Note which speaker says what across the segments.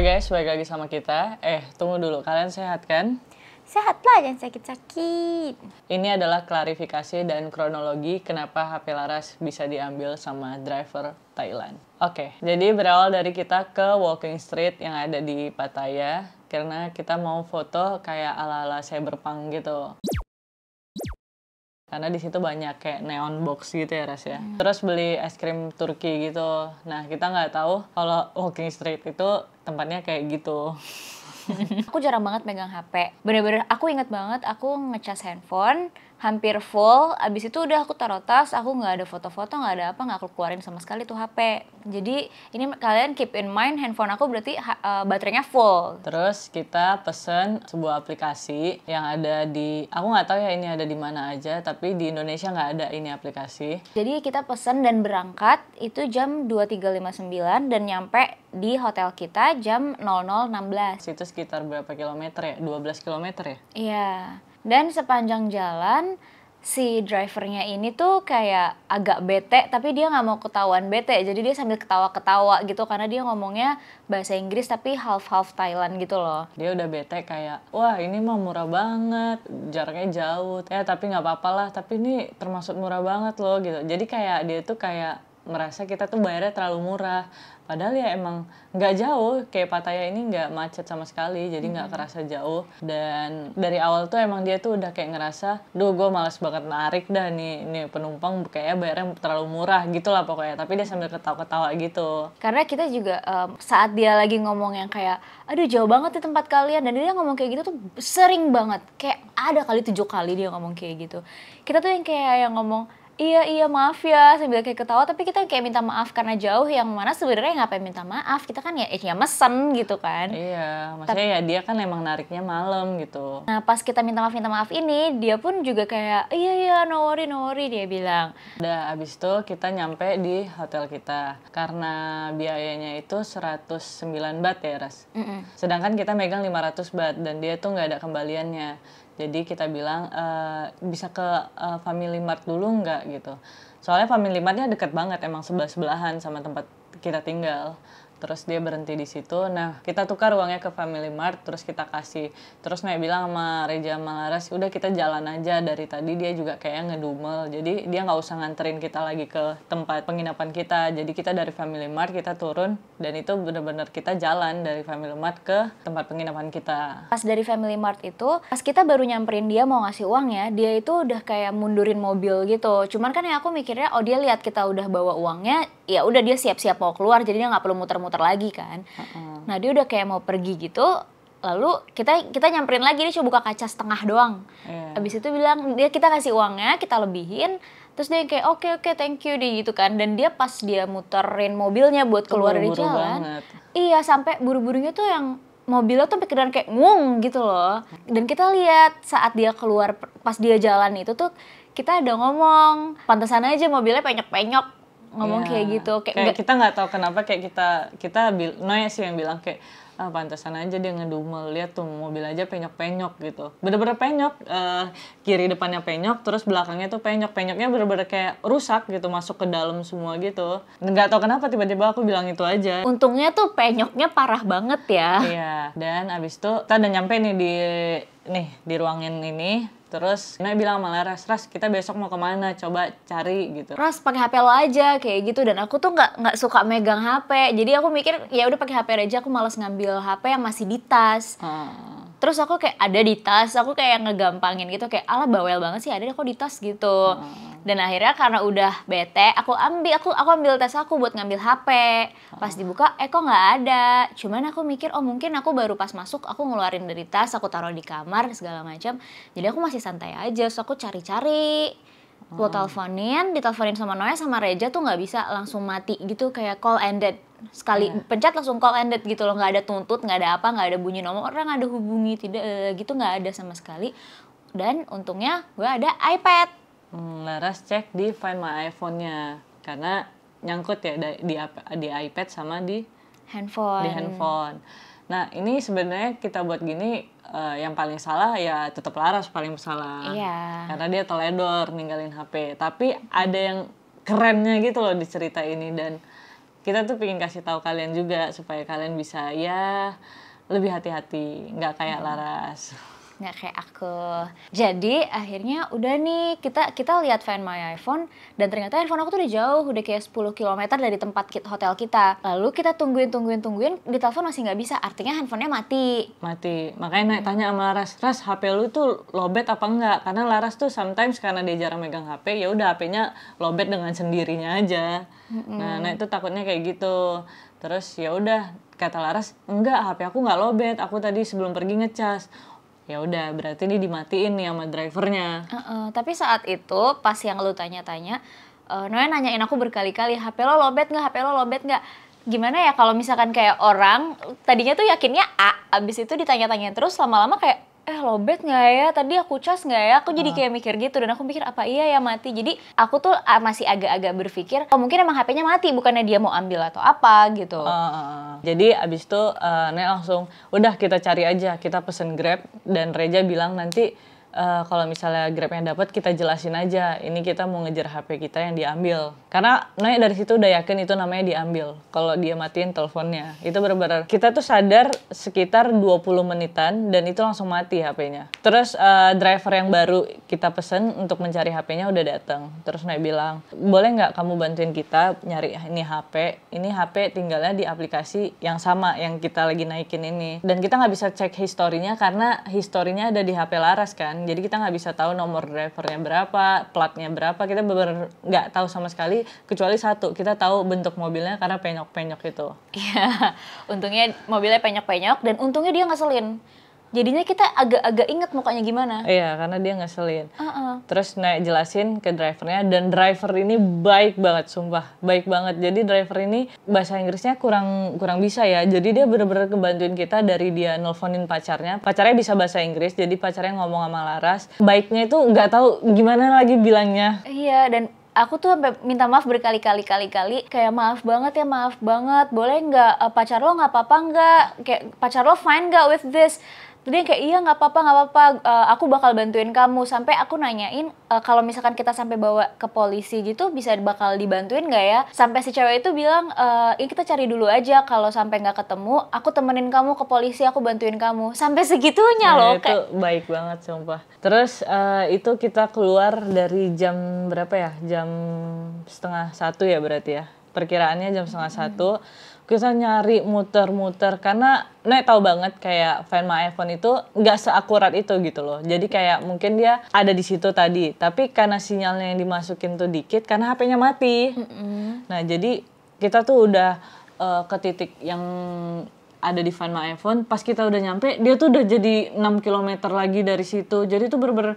Speaker 1: Hai guys, balik lagi sama kita. Eh, tunggu dulu, kalian sehat kan? Sehat lah, jangan sakit-sakit. Ini adalah klarifikasi dan kronologi kenapa HP Laras bisa diambil sama driver Thailand. Oke, okay, jadi berawal dari kita ke Walking Street yang ada di Pattaya karena kita mau foto kayak ala-ala cyberpunk gitu karena di situ banyak kayak neon box gitu ya ras ya hmm. terus beli es krim Turki gitu nah kita nggak tahu kalau walking street itu tempatnya kayak gitu
Speaker 2: aku jarang banget megang HP bener-bener aku inget banget aku ngecas handphone hampir full abis itu udah aku taruh tas aku nggak ada foto-foto nggak ada apa nggak aku keluarin sama sekali tuh HP jadi ini kalian keep in mind handphone aku berarti uh, baterainya full
Speaker 1: terus kita pesen sebuah aplikasi yang ada di aku nggak tahu ya ini ada di mana aja tapi di Indonesia nggak ada ini aplikasi
Speaker 2: jadi kita pesen dan berangkat itu jam 23.59 dan nyampe di hotel kita jam 00.16 itu sekitar
Speaker 1: berapa kilometer ya 12 kilometer ya
Speaker 2: iya dan sepanjang jalan si drivernya ini tuh kayak agak bete tapi dia nggak mau ketahuan bete jadi dia sambil ketawa-ketawa gitu karena dia ngomongnya bahasa Inggris tapi half half Thailand gitu loh
Speaker 1: dia udah bete kayak wah ini mah murah banget jaraknya jauh ya tapi nggak apa-apa lah tapi ini termasuk murah banget loh gitu jadi kayak dia tuh kayak merasa kita tuh bayarnya terlalu murah Padahal ya emang nggak jauh, kayak Pattaya ini nggak macet sama sekali, jadi nggak hmm. kerasa jauh. Dan dari awal tuh emang dia tuh udah kayak ngerasa, duh gue males banget narik dah nih, nih penumpang kayaknya bayarnya terlalu murah gitu lah pokoknya. Tapi dia sambil ketawa-ketawa gitu.
Speaker 2: Karena kita juga um, saat dia lagi ngomong yang kayak, aduh jauh banget di tempat kalian, dan dia ngomong kayak gitu tuh sering banget. Kayak ada kali tujuh kali dia ngomong kayak gitu. Kita tuh yang kayak yang ngomong, iya iya maaf ya sambil kayak ketawa tapi kita kayak minta maaf karena jauh yang mana sebenarnya ngapain minta maaf kita kan ya eh, ya mesen gitu kan iya maksudnya tapi, ya dia kan emang nariknya malam gitu nah pas kita minta maaf minta maaf ini dia pun juga kayak iya iya no worry no worry dia bilang udah abis itu kita nyampe di hotel kita
Speaker 1: karena biayanya itu 109 baht ya ras mm -mm. sedangkan kita megang 500 baht dan dia tuh nggak ada kembaliannya jadi kita bilang uh, bisa ke uh, Family Mart dulu nggak gitu. Soalnya Family Martnya dekat banget emang sebelah sebelahan sama tempat kita tinggal terus dia berhenti di situ nah kita tukar uangnya ke Family Mart terus kita kasih terus Nek bilang sama Reja Malaras udah kita jalan aja dari tadi dia juga kayak ngedumel jadi dia nggak usah nganterin kita lagi ke tempat penginapan kita jadi kita dari Family Mart kita turun dan itu bener-bener kita jalan dari Family Mart ke tempat penginapan
Speaker 2: kita pas dari Family Mart itu pas kita baru nyamperin dia mau ngasih uang ya dia itu udah kayak mundurin mobil gitu cuman kan yang aku mikirnya oh dia lihat kita udah bawa uangnya ya udah dia siap-siap mau keluar jadi dia nggak perlu muter-muter lagi kan uh -uh. nah dia udah kayak mau pergi gitu lalu kita kita nyamperin lagi dia coba buka kaca setengah doang yeah. abis itu bilang dia kita kasih uangnya kita lebihin terus dia kayak oke okay, oke okay, thank you deh gitu kan dan dia pas dia muterin mobilnya buat keluar dari jalan banget. iya sampai buru-burunya tuh yang mobilnya tuh pikiran kayak ngung gitu loh dan kita lihat saat dia keluar pas dia jalan itu tuh kita ada ngomong pantesan aja mobilnya penyok penyok
Speaker 1: ngomong yeah. kayak gitu kayak, kayak kita nggak tahu kenapa kayak kita kita bil, Noya sih yang bilang kayak ah, pantasan aja dia ngedumel lihat tuh mobil aja penyok-penyok gitu bener-bener penyok uh, kiri depannya penyok terus belakangnya tuh penyok penyoknya bener-bener kayak rusak gitu masuk ke dalam semua gitu nggak tahu kenapa tiba-tiba aku bilang itu aja untungnya tuh penyoknya parah banget ya iya dan abis itu kita udah nyampe nih di nih di ruangan ini Terus Ina bilang sama Laras, Ras kita besok mau kemana? Coba cari gitu. Ras
Speaker 2: pakai HP lo aja kayak gitu dan aku tuh nggak nggak suka megang HP. Jadi aku mikir ya udah pakai HP aja. Aku males ngambil HP yang masih di tas. Hmm terus aku kayak ada di tas aku kayak ngegampangin gitu kayak ala bawel banget sih ada kok di tas gitu hmm. dan akhirnya karena udah bete aku ambil aku aku ambil tas aku buat ngambil HP pas hmm. dibuka eh kok nggak ada cuman aku mikir oh mungkin aku baru pas masuk aku ngeluarin dari tas aku taruh di kamar segala macam jadi aku masih santai aja so aku cari-cari lo teleponin, diteleponin sama Noya sama Reja tuh nggak bisa langsung mati gitu kayak call ended sekali yeah. pencet langsung call ended gitu loh nggak ada tuntut nggak ada apa nggak ada bunyi nomor orang ada hubungi tidak eh, gitu nggak ada sama sekali dan untungnya gue ada iPad
Speaker 1: hmm, Laras cek di Find My iPhone-nya karena nyangkut ya di di iPad sama di handphone di handphone Nah, ini sebenarnya kita buat gini uh, yang paling salah ya tetap Laras paling salah. Iya. Karena dia teledor ninggalin HP. Tapi ada yang kerennya gitu loh di cerita ini dan kita tuh pengen kasih tahu kalian juga supaya kalian bisa ya lebih hati-hati, nggak
Speaker 2: kayak hmm. Laras nggak kayak aku jadi akhirnya udah nih kita kita lihat fan my iPhone dan ternyata handphone aku tuh udah jauh udah kayak 10 km dari tempat kita, hotel kita lalu kita tungguin tungguin tungguin di telepon masih nggak bisa artinya handphonenya mati mati
Speaker 1: makanya naik tanya sama Laras Ras HP lu tuh lobet apa enggak karena Laras tuh sometimes karena dia jarang megang HP ya udah HP-nya lobet dengan sendirinya aja nah nah itu takutnya kayak gitu terus ya udah kata Laras enggak HP aku nggak lobet aku tadi sebelum pergi ngecas ya udah berarti ini dimatiin nih sama drivernya uh
Speaker 2: -uh. tapi saat itu pas yang lu tanya-tanya uh, Noe nanyain aku berkali-kali HP lo lobet nggak HP lo lobet nggak gimana ya kalau misalkan kayak orang tadinya tuh yakinnya A abis itu ditanya-tanya terus lama-lama kayak eh lobet nggak ya tadi aku cas nggak ya aku jadi ah. kayak mikir gitu dan aku mikir apa iya ya mati jadi aku tuh masih agak-agak berpikir oh mungkin emang HP-nya mati bukannya dia mau ambil atau apa gitu uh, uh, uh.
Speaker 1: jadi abis itu uh, Nek langsung udah kita cari aja kita pesen Grab dan Reja bilang nanti uh, kalau misalnya grab yang dapat kita jelasin aja ini kita mau ngejar HP kita yang diambil karena naik dari situ udah yakin itu namanya diambil kalau dia matiin teleponnya itu benar-benar kita tuh sadar sekitar 20 menitan dan itu langsung mati HP-nya terus uh, driver yang baru kita pesen untuk mencari HP-nya udah datang terus naik bilang boleh nggak kamu bantuin kita nyari ini HP ini HP tinggalnya di aplikasi yang sama yang kita lagi naikin ini dan kita nggak bisa cek historinya karena historinya ada di HP Laras kan jadi kita nggak bisa tahu nomor drivernya berapa platnya berapa kita benar nggak tahu sama sekali kecuali satu kita tahu bentuk mobilnya karena penyok-penyok itu
Speaker 2: iya untungnya mobilnya penyok-penyok dan untungnya dia ngeselin jadinya kita agak-agak inget mukanya gimana
Speaker 1: iya karena dia ngeselin uh -uh. terus naik jelasin ke drivernya dan driver ini baik banget sumpah baik banget jadi driver ini bahasa Inggrisnya kurang kurang bisa ya jadi dia bener-bener kebantuin kita dari dia nelfonin pacarnya pacarnya bisa bahasa Inggris jadi pacarnya ngomong sama Laras baiknya itu nggak tahu gimana lagi bilangnya
Speaker 2: iya dan aku tuh sampai minta maaf berkali-kali kali-kali kayak maaf banget ya maaf banget boleh nggak eh, pacar lo nggak apa-apa nggak kayak pacar lo fine nggak with this dia kayak iya nggak apa-apa nggak apa-apa uh, aku bakal bantuin kamu sampai aku nanyain uh, kalau misalkan kita sampai bawa ke polisi gitu bisa bakal dibantuin nggak ya sampai si cewek itu bilang uh, kita cari dulu aja kalau sampai nggak ketemu aku temenin kamu ke polisi aku bantuin kamu sampai segitunya nah, loh itu kayak...
Speaker 1: baik banget sumpah terus uh, itu kita keluar dari jam berapa ya jam setengah satu ya berarti ya perkiraannya jam setengah hmm. satu kita nyari muter-muter karena Nek tahu banget kayak Find My iPhone itu nggak seakurat itu gitu loh. Jadi kayak mungkin dia ada di situ tadi, tapi karena sinyalnya yang dimasukin tuh dikit karena HP-nya mati. Mm -hmm. Nah, jadi kita tuh udah uh, ke titik yang ada di Find My iPhone, pas kita udah nyampe, dia tuh udah jadi 6 km lagi dari situ. Jadi tuh berber -ber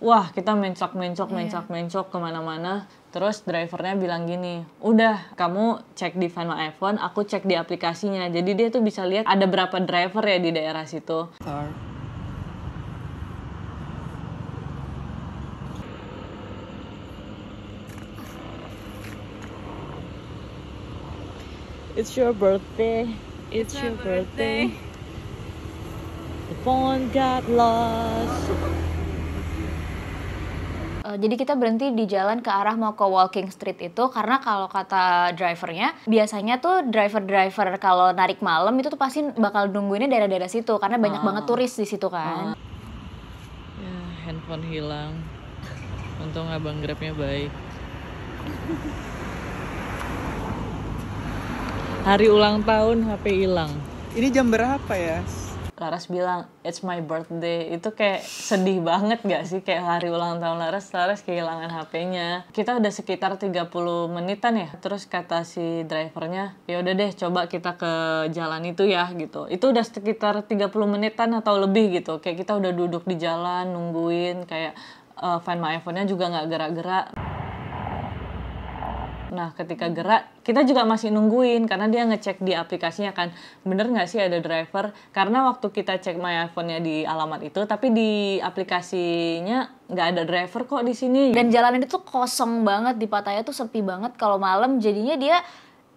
Speaker 1: wah kita mencok mencok iya. mencok yeah. mencok kemana-mana terus drivernya bilang gini udah kamu cek di Find My iPhone aku cek di aplikasinya jadi dia tuh bisa lihat ada berapa driver ya di daerah situ Car. It's your birthday. It's, It's your birthday. birthday. The
Speaker 2: phone got lost. Uh, jadi kita berhenti di jalan ke arah mau ke Walking Street itu karena kalau kata drivernya biasanya tuh driver-driver kalau narik malam itu tuh pasti bakal nungguinnya daerah-daerah situ karena banyak oh. banget ah. turis di situ kan. Oh.
Speaker 1: Ya, handphone hilang. Untung abang Grabnya baik. Hari ulang tahun HP hilang. Ini jam berapa ya? Laras bilang it's my birthday itu kayak sedih banget gak sih kayak hari ulang tahun Laras Laras kehilangan HP-nya kita udah sekitar 30 menitan ya terus kata si drivernya ya udah deh coba kita ke jalan itu ya gitu itu udah sekitar 30 menitan atau lebih gitu kayak kita udah duduk di jalan nungguin kayak uh, find my iPhone-nya juga nggak gerak-gerak Nah, ketika gerak, kita juga masih nungguin karena dia ngecek di aplikasinya kan, bener nggak sih ada driver? Karena waktu kita cek my iPhone-nya di alamat itu, tapi di aplikasinya nggak ada driver kok di sini. Dan jalan
Speaker 2: itu kosong banget di Pattaya tuh sepi banget kalau malam, jadinya dia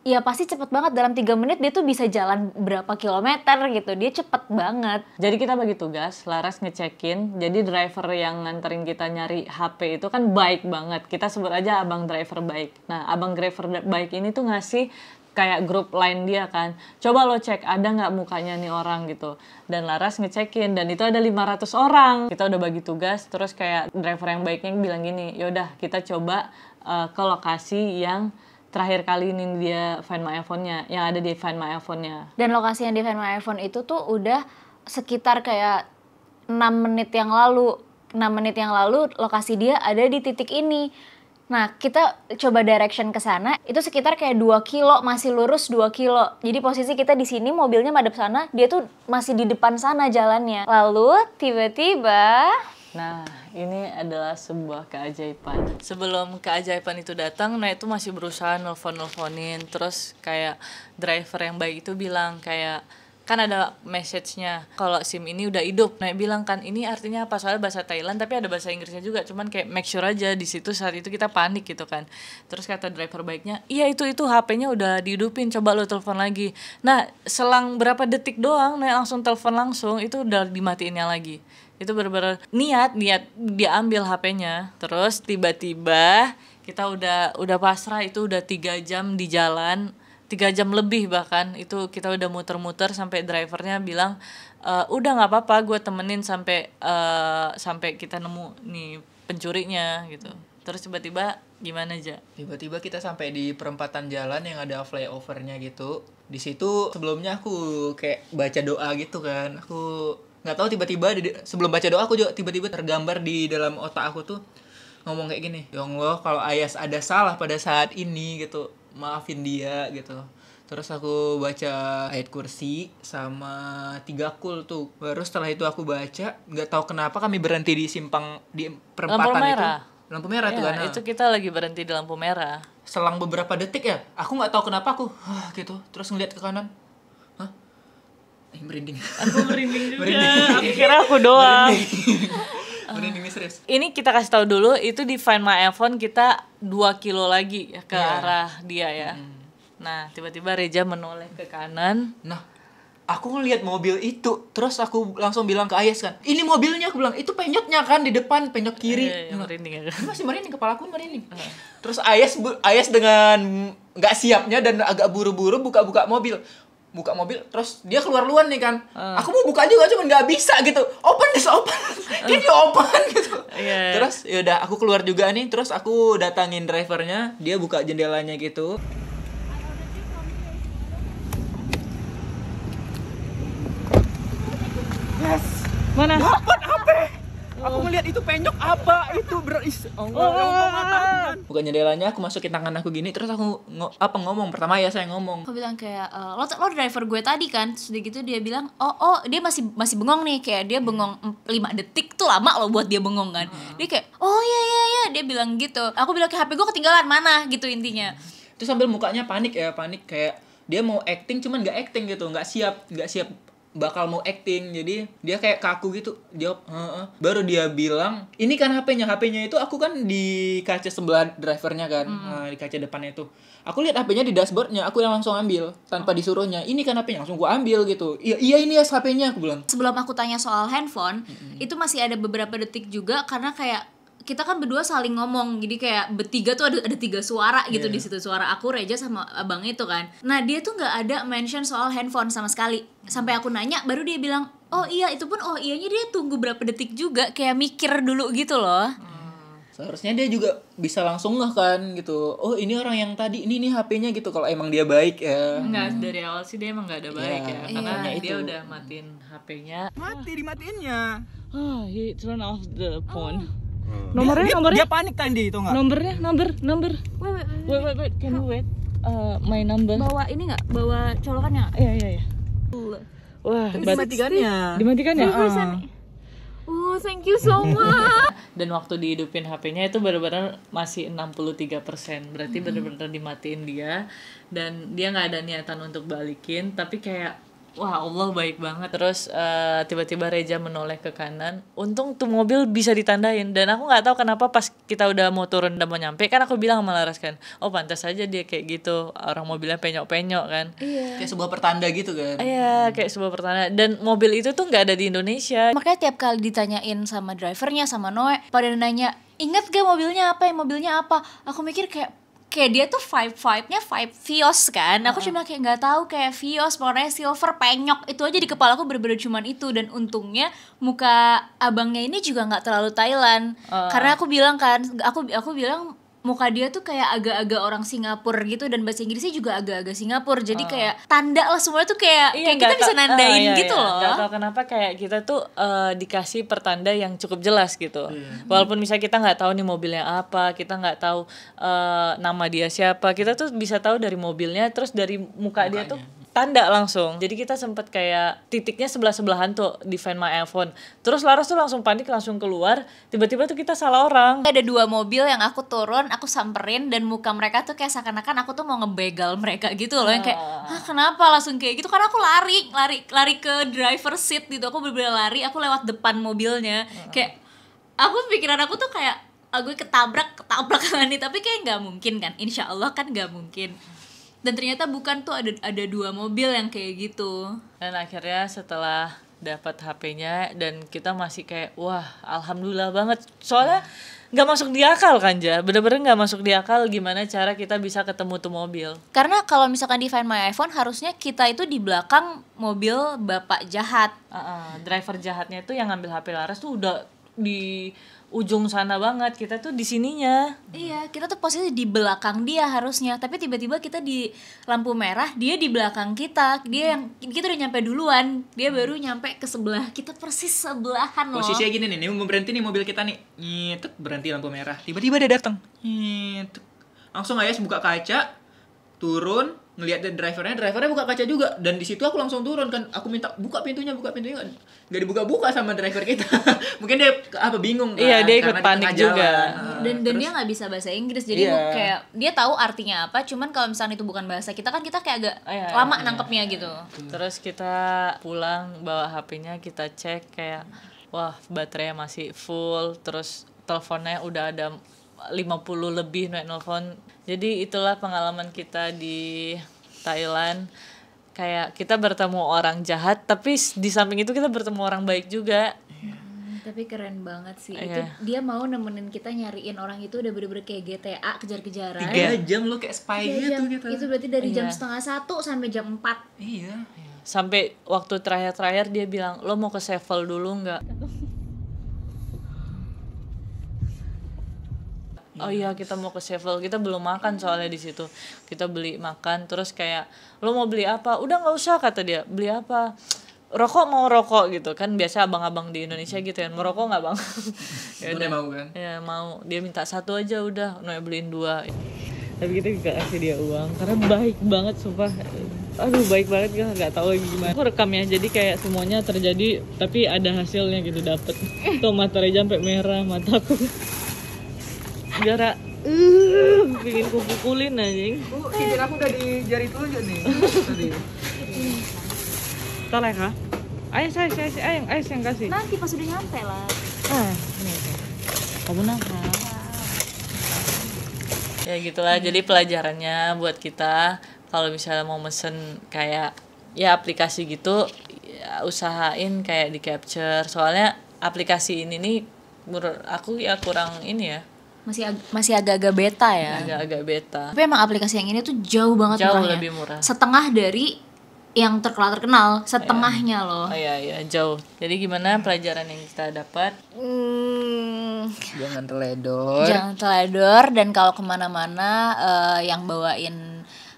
Speaker 2: ya pasti cepet banget dalam tiga menit dia tuh bisa jalan berapa kilometer gitu dia cepet banget jadi kita
Speaker 1: bagi tugas Laras ngecekin jadi driver yang nganterin kita nyari HP itu kan baik banget kita sebut aja abang driver baik nah abang driver baik ini tuh ngasih kayak grup lain dia kan coba lo cek ada nggak mukanya nih orang gitu dan Laras ngecekin dan itu ada 500 orang kita udah bagi tugas terus kayak driver yang baiknya bilang gini yaudah kita coba uh, ke lokasi yang terakhir kali ini dia Find My iPhone-nya, yang ada di Find My iPhone-nya.
Speaker 2: Dan lokasi yang di Find My iPhone itu tuh udah sekitar kayak 6 menit yang lalu. 6 menit yang lalu lokasi dia ada di titik ini. Nah, kita coba direction ke sana, itu sekitar kayak 2 kilo, masih lurus 2 kilo. Jadi posisi kita di sini, mobilnya madep sana, dia tuh masih di depan sana jalannya. Lalu, tiba-tiba
Speaker 1: Nah, ini adalah sebuah keajaiban. Sebelum keajaiban itu datang, nah itu masih berusaha nelfon-nelfonin. Terus kayak driver yang baik itu bilang kayak, kan ada message-nya kalau SIM ini udah hidup. Nah, bilang kan ini artinya apa? Soalnya bahasa Thailand tapi ada bahasa Inggrisnya juga. Cuman kayak make sure aja di situ saat itu kita panik gitu kan. Terus kata driver baiknya, "Iya itu itu HP-nya udah dihidupin. Coba lo telepon lagi." Nah, selang berapa detik doang, nah langsung telepon langsung itu udah dimatiinnya lagi itu bener-bener niat niat diambil HP-nya terus tiba-tiba kita udah udah pasrah itu udah tiga jam di jalan tiga jam lebih bahkan itu kita udah muter-muter sampai drivernya bilang e, udah nggak apa-apa gue temenin sampai uh, sampai kita nemu nih pencurinya gitu terus tiba-tiba gimana aja
Speaker 3: tiba-tiba kita sampai di perempatan jalan yang ada flyovernya gitu di situ sebelumnya aku kayak baca doa gitu kan aku nggak tahu tiba-tiba sebelum baca doa aku juga tiba-tiba tergambar di dalam otak aku tuh ngomong kayak gini ya Allah kalau Ayas ada salah pada saat ini gitu maafin dia gitu terus aku baca ayat kursi sama tiga kul tuh baru setelah itu aku baca nggak tahu kenapa kami berhenti di simpang di perempatan lampu merah. itu lampu merah ya, tuh kan itu kita lagi berhenti di lampu merah selang beberapa detik ya aku nggak tahu kenapa aku huh, gitu
Speaker 1: terus ngeliat ke kanan
Speaker 3: eh, merinding aku merinding juga merinding. aku kira aku doang
Speaker 1: merinding serius eh, ini kita kasih tahu dulu itu di Find My iPhone kita 2 kilo lagi ya, ke yeah. arah dia ya Mm. nah tiba-tiba Reja menoleh ke kanan nah
Speaker 3: aku ngeliat mobil itu terus aku langsung bilang ke Ayas kan ini mobilnya aku bilang itu penyoknya kan di depan penyok kiri eh, iya, merinding ya. masih merinding kepala aku merinding eh. terus Ayas Ayas dengan nggak siapnya dan agak buru-buru buka-buka mobil buka mobil terus dia keluar luan nih kan uh. aku mau buka juga cuman nggak bisa gitu open this open can you open gitu yeah. terus ya udah aku keluar juga nih terus aku datangin drivernya dia buka jendelanya gitu yes mana lihat itu penyok apa itu bro is Allah oh, ya ah. bukan jendelanya aku masukin tangan aku gini terus aku ngo apa ngomong pertama ya saya ngomong
Speaker 2: aku bilang kayak e, lo lo driver gue tadi kan sudah gitu dia bilang oh oh dia masih masih bengong nih kayak dia bengong 5 detik tuh lama lo buat dia bengong kan hmm. dia kayak oh ya ya ya dia bilang gitu aku bilang kayak HP gue ketinggalan mana gitu intinya terus sambil mukanya panik ya panik kayak
Speaker 3: dia mau acting cuman nggak acting gitu nggak siap nggak siap bakal mau acting jadi dia kayak kaku gitu jawab He-he. baru dia bilang ini kan HP-nya hp itu aku kan di kaca sebelah drivernya kan hmm. nah, di kaca depannya itu aku lihat HP-nya di dashboardnya aku yang langsung ambil tanpa oh. disuruhnya ini kan hp langsung gua ambil gitu iya iya ini ya HP-nya aku bilang
Speaker 2: sebelum aku tanya soal handphone hmm. itu masih ada beberapa detik juga karena kayak kita kan berdua saling ngomong jadi kayak bertiga tuh ada ada tiga suara gitu yeah. di situ suara aku Reja sama abang itu kan nah dia tuh nggak ada mention soal handphone sama sekali sampai aku nanya baru dia bilang oh iya itu pun oh iyanya dia tunggu berapa detik juga kayak mikir dulu gitu loh hmm. seharusnya dia juga
Speaker 3: bisa langsung lah kan gitu oh ini orang yang tadi ini nih HP-nya gitu kalau emang dia baik ya enggak
Speaker 1: hmm. dari awal sih dia emang nggak ada iya. baik yeah. ya karena yeah. dia itu. udah matiin HP-nya mati dimatiinnya oh ah, he turn off the phone oh Hmm. Nomornya dia, nomornya. Dia panik tadi itu enggak? Nomornya number number. Wait wait wait wait, wait. can you wait? Uh, my number. Bawa ini enggak?
Speaker 2: Bawa colokannya? Iya iya iya.
Speaker 1: Wah, dimatikannya. Dimatikannya? Uh. Ah.
Speaker 2: Oh, thank you so much.
Speaker 1: Dan waktu dihidupin HP-nya itu benar-benar masih 63%. Berarti hmm. benar-benar dimatiin dia dan dia nggak ada niatan untuk balikin, tapi kayak wah Allah baik banget terus tiba eh, tiba-tiba Reja menoleh ke kanan untung tuh mobil bisa ditandain dan aku gak tahu kenapa pas kita udah mau turun dan mau nyampe kan aku bilang sama Laras kan oh pantas aja dia kayak gitu orang mobilnya penyok-penyok kan iya. kayak sebuah
Speaker 2: pertanda gitu kan iya kayak sebuah pertanda dan mobil itu tuh gak ada di Indonesia makanya tiap kali ditanyain sama drivernya sama Noe pada nanya ingat gak mobilnya apa ya mobilnya apa aku mikir kayak kayak dia tuh vibe vibe-nya vibe Vios kan aku uh-huh. cuma kayak nggak tahu kayak Vios warnanya silver penyok itu aja di kepala aku bener-bener cuman itu dan untungnya muka abangnya ini juga nggak terlalu Thailand uh-huh. karena aku bilang kan aku aku bilang muka dia tuh kayak agak-agak orang Singapura gitu dan bahasa Inggrisnya juga agak-agak Singapura jadi uh. kayak tanda lah semuanya tuh kayak iya, kayak kita bisa nandain uh, iya, gitu iya. loh gak tau
Speaker 1: kenapa kayak kita tuh uh, dikasih pertanda yang cukup jelas gitu hmm. walaupun misalnya kita nggak tahu nih mobilnya apa kita nggak tahu uh, nama dia siapa kita tuh bisa tahu dari mobilnya terus dari muka Mukanya. dia tuh tanda langsung. Jadi kita sempet kayak titiknya sebelah-sebelahan tuh di Find My iPhone.
Speaker 2: Terus Laras tuh langsung panik langsung keluar. Tiba-tiba tuh kita salah orang. Ada dua mobil yang aku turun, aku samperin dan muka mereka tuh kayak seakan-akan aku tuh mau ngebegal mereka gitu loh. Yang kayak, ah kenapa langsung kayak gitu?" Karena aku lari, lari lari ke driver seat gitu. Aku bener-bener lari, aku lewat depan mobilnya. Ah. Kayak aku pikiran aku tuh kayak, aku ah, ketabrak, ketabrak kan nih." Tapi kayak nggak mungkin kan. Insya Allah kan nggak mungkin dan ternyata bukan tuh ada ada dua mobil yang kayak gitu dan akhirnya setelah
Speaker 1: dapat HP-nya dan kita masih kayak wah alhamdulillah banget soalnya nggak masuk di akal kan ja bener-bener nggak masuk di akal gimana cara kita bisa ketemu tuh mobil
Speaker 2: karena kalau misalkan di Find My iPhone harusnya kita itu di belakang mobil bapak jahat uh -uh, driver jahatnya itu yang ngambil HP Laras tuh udah di ujung sana banget kita tuh di sininya iya kita tuh posisi di belakang dia harusnya tapi tiba-tiba kita di lampu merah dia di belakang kita dia yang kita udah nyampe duluan dia hmm. baru nyampe ke sebelah kita persis sebelahan loh posisinya gini
Speaker 3: nih mau berhenti nih mobil kita nih nyetuk berhenti lampu merah tiba-tiba dia datang
Speaker 2: nyetuk
Speaker 3: langsung aja buka kaca turun ngelihat dan drivernya drivernya buka kaca juga dan di situ aku langsung turun kan aku minta buka pintunya buka pintunya kan nggak dibuka-buka sama driver kita mungkin dia apa bingung iya, kan? iya dia ikut Karena panik dia juga jalan.
Speaker 2: dan dan Terus, dia nggak bisa bahasa Inggris jadi iya. kayak dia tahu artinya apa cuman kalau misalnya itu bukan bahasa kita kan kita kayak agak iya, iya lama iya, nangkepnya iya. gitu
Speaker 1: terus kita pulang bawa HP-nya kita cek kayak wah baterainya masih full terus teleponnya udah ada 50 lebih nelfon. Jadi itulah pengalaman kita di Thailand kayak kita bertemu orang jahat tapi di samping itu kita bertemu orang baik juga
Speaker 2: hmm, tapi keren banget sih yeah. itu iya. dia mau nemenin kita nyariin orang itu udah bener-bener kayak GTA kejar-kejaran tiga iya. jam
Speaker 1: lo kayak spy gitu
Speaker 2: gitu itu berarti dari yeah. jam iya. setengah satu sampai jam empat iya yeah.
Speaker 1: sampai waktu terakhir-terakhir dia bilang lo mau ke Sevel dulu nggak oh iya kita mau ke Sevel kita belum makan soalnya di situ kita beli makan terus kayak lo mau beli apa udah nggak usah kata dia beli apa rokok mau rokok gitu kan biasa abang-abang di Indonesia gitu kan mau rokok nggak bang ya udah mau kan ya mau dia minta satu aja udah noya beliin dua tapi kita juga kasih dia uang karena baik banget sumpah aduh baik banget gak nggak tahu gimana aku rekamnya jadi kayak semuanya terjadi tapi ada hasilnya gitu dapet tuh mata reja sampai merah mataku Gara uh, pingin kupukulin anjing. Bu, cincin aku udah di jari telunjuk nih. Tadi. Tolong ha? Ayo, saya, saya, saya, ayo, ayo yang kasih. Nanti
Speaker 2: pas udah nyampe lah. Ah, ini. Kamu nangka?
Speaker 1: Ya gitulah. Hmm. Jadi pelajarannya buat kita kalau misalnya mau mesen kayak ya aplikasi gitu ya usahain kayak di capture. Soalnya aplikasi ini nih menurut aku ya kurang ini ya
Speaker 2: masih ag masih agak-agak beta ya agak-agak beta tapi emang aplikasi yang ini tuh jauh banget jauh murahnya. lebih murah setengah dari yang terkenal terkenal oh, iya. setengahnya loh oh
Speaker 1: iya iya jauh jadi gimana pelajaran
Speaker 2: yang kita dapat hmm,
Speaker 1: jangan
Speaker 3: teledor
Speaker 2: jangan teledor dan kalau kemana-mana uh, yang bawain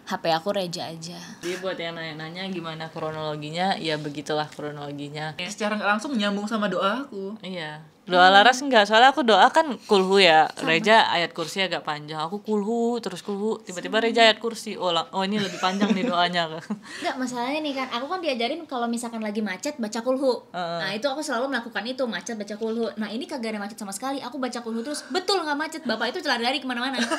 Speaker 2: HP aku Reja aja.
Speaker 1: Jadi buat yang nanya-nanya gimana kronologinya, ya begitulah kronologinya. Ya, secara langsung nyambung sama
Speaker 3: doa aku. Iya.
Speaker 1: Doa Laras enggak, soalnya aku doa kan kulhu ya. Sama. Reja ayat kursi agak panjang. Aku kulhu terus kulhu, tiba-tiba Reja ayat kursi. Oh, oh ini lebih panjang nih doanya.
Speaker 2: Enggak, masalahnya nih kan aku kan diajarin kalau misalkan lagi macet baca kulhu. Uh. Nah, itu aku selalu melakukan itu, macet baca kulhu. Nah, ini kagak ada macet sama sekali. Aku baca kulhu terus, betul nggak macet. Bapak itu celah dari kemana mana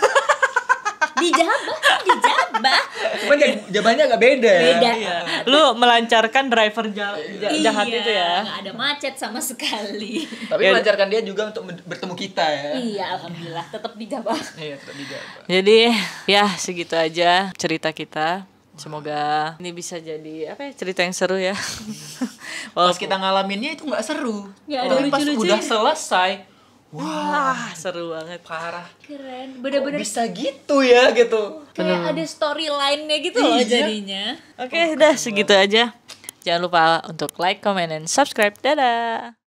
Speaker 2: Di dijabah kan
Speaker 3: dijabah cuman Jabahnya agak beda beda iya. lu melancarkan driver jah iya, jahat iya, itu ya
Speaker 2: gak ada macet sama sekali tapi ya. melancarkan
Speaker 3: dia juga untuk bertemu kita ya iya
Speaker 2: alhamdulillah tetap dijabah
Speaker 1: iya tetap dijabah jadi ya segitu aja cerita kita Semoga ini bisa jadi apa ya cerita yang seru ya. Pas kita ngalaminnya itu nggak seru.
Speaker 2: Ya, Tapi pas udah
Speaker 3: ya. selesai Wah, seru banget. Parah.
Speaker 2: Keren. Bener-bener bisa gitu
Speaker 1: ya gitu. Kayak Bener. ada
Speaker 2: storylinenya nya gitu iya. loh jadinya.
Speaker 1: Oke, okay, oh, udah segitu aja. Jangan lupa untuk like, comment, dan subscribe. Dadah.